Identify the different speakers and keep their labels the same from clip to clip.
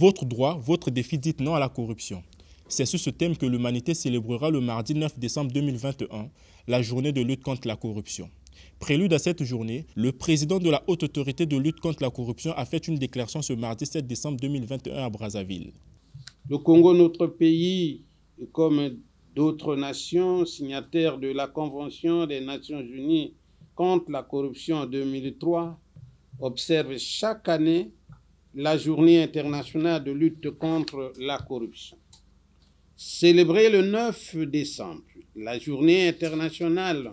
Speaker 1: Votre droit, votre défi, dites non à la corruption. C'est sur ce thème que l'humanité célébrera le mardi 9 décembre 2021, la journée de lutte contre la corruption. Prélude à cette journée, le président de la Haute Autorité de lutte contre la corruption a fait une déclaration ce mardi 7 décembre 2021 à Brazzaville. Le Congo, notre
Speaker 2: pays, comme d'autres nations signataires de la Convention des Nations Unies contre la corruption en 2003, observe chaque année la journée internationale de lutte contre la corruption. Célébrée le 9 décembre, la journée internationale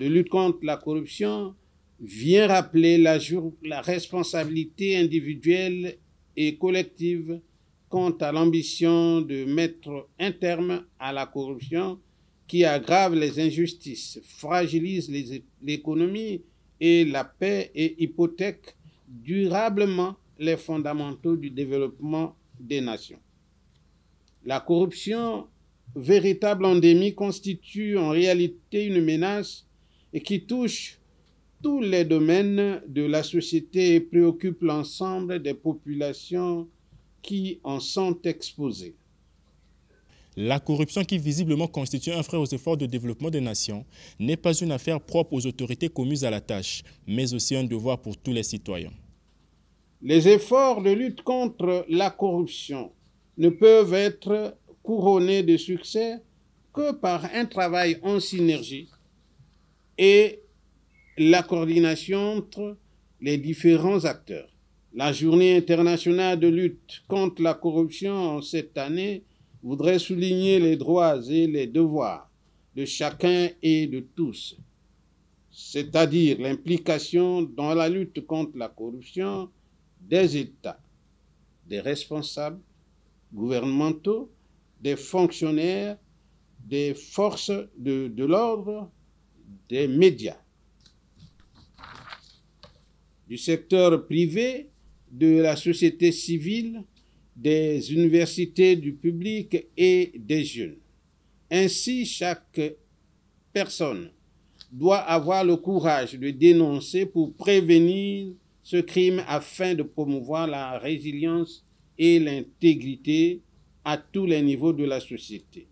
Speaker 2: de lutte contre la corruption vient rappeler la, la responsabilité individuelle et collective quant à l'ambition de mettre un terme à la corruption qui aggrave les injustices, fragilise l'économie et la paix et hypothèque durablement les fondamentaux du développement des nations. La corruption, véritable endémie, constitue en réalité une menace et qui touche tous les domaines de la société et préoccupe l'ensemble des populations qui en sont exposées.
Speaker 1: La corruption qui visiblement constitue un frein aux efforts de développement des nations n'est pas une affaire propre aux autorités commises à la tâche, mais aussi un devoir pour tous les citoyens.
Speaker 2: Les efforts de lutte contre la corruption ne peuvent être couronnés de succès que par un travail en synergie et la coordination entre les différents acteurs. La journée internationale de lutte contre la corruption cette année voudrait souligner les droits et les devoirs de chacun et de tous, c'est-à-dire l'implication dans la lutte contre la corruption des États, des responsables gouvernementaux, des fonctionnaires, des forces de, l'ordre, des médias, du secteur privé, de la société civile, des universités du public et des jeunes. Ainsi, chaque personne doit avoir le courage de dénoncer pour prévenir ce crime afin de promouvoir la résilience et l'intégrité à tous les niveaux de la société.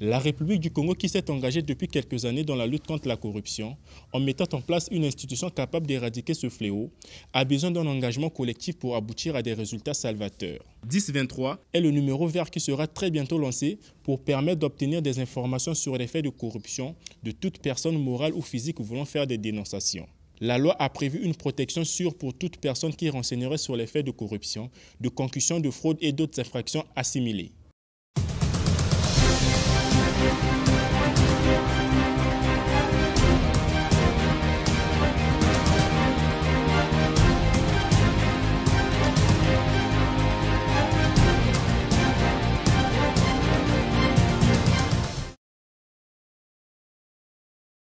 Speaker 1: La République du Congo qui s'est engagée depuis quelques années dans la lutte contre la corruption, en mettant en place une institution capable d'éradiquer ce fléau, a besoin d'un engagement collectif pour aboutir à des résultats salvateurs. 1023 est le numéro vert qui sera très bientôt lancé pour permettre d'obtenir des informations sur les faits de corruption de toute personne morale ou physique voulant faire des dénonciations. La loi a prévu une protection sûre pour toute personne qui renseignerait sur les faits de corruption, de concussion, de fraude et d'autres infractions assimilées.